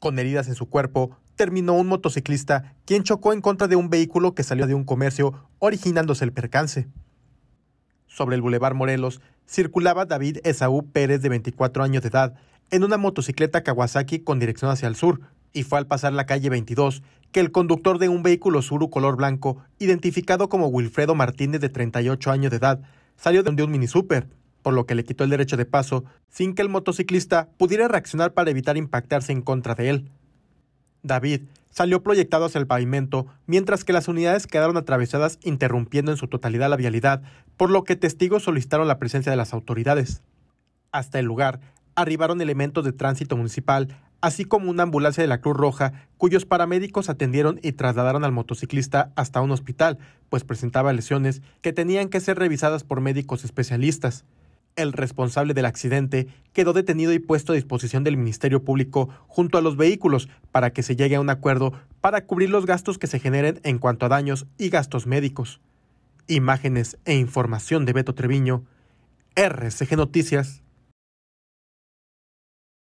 Con heridas en su cuerpo, terminó un motociclista quien chocó en contra de un vehículo que salió de un comercio, originándose el percance. Sobre el Boulevard Morelos circulaba David Esaú Pérez de 24 años de edad en una motocicleta Kawasaki con dirección hacia el sur, y fue al pasar la calle 22 que el conductor de un vehículo suru color blanco, identificado como Wilfredo Martínez de 38 años de edad, salió de un mini por lo que le quitó el derecho de paso sin que el motociclista pudiera reaccionar para evitar impactarse en contra de él. David salió proyectado hacia el pavimento, mientras que las unidades quedaron atravesadas interrumpiendo en su totalidad la vialidad, por lo que testigos solicitaron la presencia de las autoridades. Hasta el lugar arribaron elementos de tránsito municipal, así como una ambulancia de la Cruz Roja, cuyos paramédicos atendieron y trasladaron al motociclista hasta un hospital, pues presentaba lesiones que tenían que ser revisadas por médicos especialistas el responsable del accidente quedó detenido y puesto a disposición del Ministerio Público junto a los vehículos para que se llegue a un acuerdo para cubrir los gastos que se generen en cuanto a daños y gastos médicos. Imágenes e información de Beto Treviño, RCG Noticias.